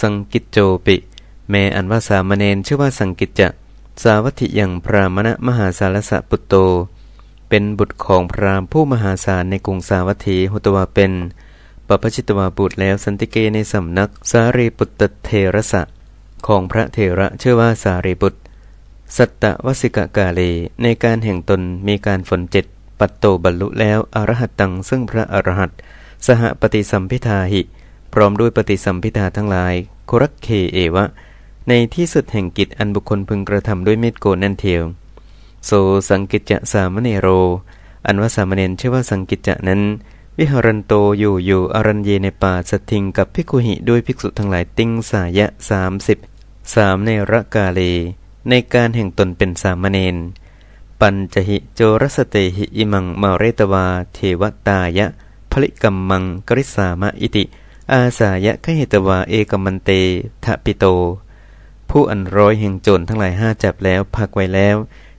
สังกิจโจปิแม่อันว่าสามเณรชื่อว่าสังกิจจะสาวัติอย่างพระมณะมหาสารสะปุตโต เป็นบุตรของพรามผู้มหาศาลในกรุงสาวัตถีหุตวาเป็นปปชิตวาบุตรแล้วสันติเกในสำนักสารีปุตเตเทระสะ ของพระเทระชื่อว่าสารีบุตร สัตตวสิกกาเลในการแห่งตนมีการฝนเจ็ดปัตโตบรรลุแล้วอรหัตตังซึ่งพระอรหัตสหปฏิสัมพิทาหิพร้อมด้วยปฏิสัมพิทาทั้งหลายโครักเคเอวะ ในที่สุดแห่งกิจอันบุคคลพึงกระทำด้วยเมตโกนันเทวโสสังกิจจะสามเนโร อันว่าสามเณรชื่อว่าสังกิจจะนั้น วิหารันโตอยู่อยู่อรัญเยในป่าสถิงกับพิกุหิด้วยภิกษุทั้งหลายติ้งสายะสามสิบสามในระกาเลในการแห่งตนเป็นสามเณรปัญจหิโจรสเตหิอิมังมาเรตวา เทวตายะผลิกัมมังกริสามะอิติอาสายะขเหตวาเอกมันเต ทะปิโต ผู้อันร้อยแห่งโจรทั้งหลายห้าจับแล้วพักไว้แล้ว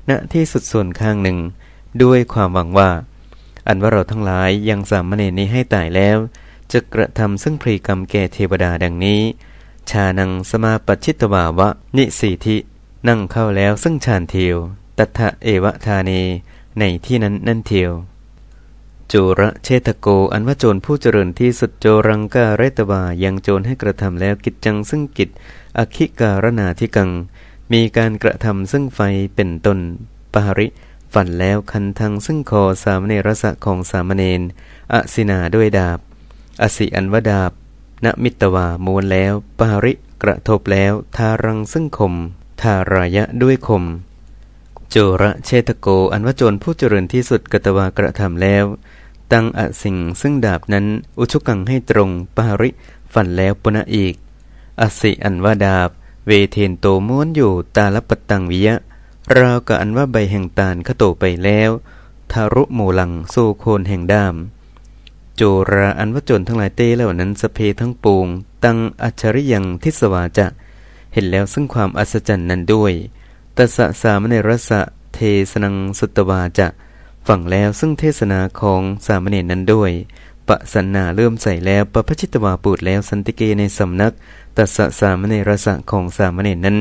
ณ ที่สุดส่วนข้างหนึ่ง ด้วยความหวังว่า อันว่าเราทั้งหลายยังสามเณรนี้ให้ตายแล้ว จะกระทำซึ่งพรีกรรมแก่เทวดาดังนี้ ชานังสมาปชิตวาวะนิสีธิ นั่งเข้าแล้วซึ่งชานเทียวตัทะเอวะธานี ในที่นั้นนั่นเทียวจุระเชตโกอันว่าโจรผู้เจริญที่สุดโจรังกาเรตบายังโจรให้กระทำแล้วกิจจังซึ่งกิจ อคิการณาธิกัง มีการกระทำซึ่งไฟเป็นตนปาริฝันแล้วคันทังซึ่งคอสามเนรสะของสามเณรอสินาด้วยดาบอสิอันวดาบณมิตวามวนแล้วปาริกระทบแล้ว ทารังซึ่งคม ทารายะด้วยคม โจระเชตโกอันว่าโจรผู้เจริญที่สุดกตวากระทำแล้วตังอสิงซึ่งดาบนั้นอุชุกังให้ตรงปาริฝันแล้วปนะอีกอสิอันว่าดาบ เวเทนโตม้วนอยู่ตาลปตังวิยะราวกับอันว่าใบแห่งตาลขะโตไปแล้วทารุโมลังโซโคนแห่งดามโจราอันว่าจนทั้งหลายเต้เหล่านั้นสเพทั้งปวงตังอัจฉริยังทิสวาจะ เห็นแล้วซึ่งความอัศจรรย์นั้นด้วยตสะสามในรสะเทสนังสุตวาจะฟังแล้วซึ่งเทศนาของสามเณรนั้นด้วยปะสันนาเริ่มใส่แล้วปะพชิตวาปูดแล้วสันติเกในสำนักตัสสามเณรสะของสามเณรนั้น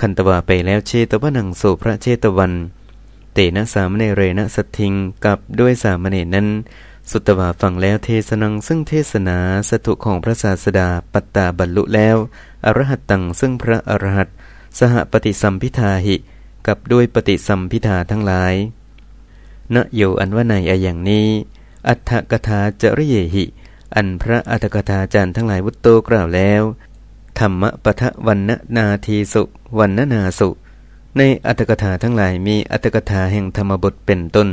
คันตวาไปแล้วเชตวนังโสพระเชตวัน เตนะสามเณรเรนะสัททิงกับด้วยสามเณรนั้น สุตวาฟังแล้วเทสนังซึ่งเทศนาสถุของพระศาสดาปัตตาบรรลุแล้วอรหัตตังซึ่งพระอรหัต สหปฏิสัมพิทาหิ กับด้วยปฏิสัมพิทาทั้งหลายนโยอันว่าในออย่างนี้ อัฏฐกถาจริเยหิ อันพระอัฏฐกถาจารย์ทั้งหลายวุตโตกล่าวแล้ว ธรรมะปะทะวันนาทีสุวันนาสุ ในอัตถกถาทั้งหลายมีอัตถกถาแห่งธรรมบทเป็นต้น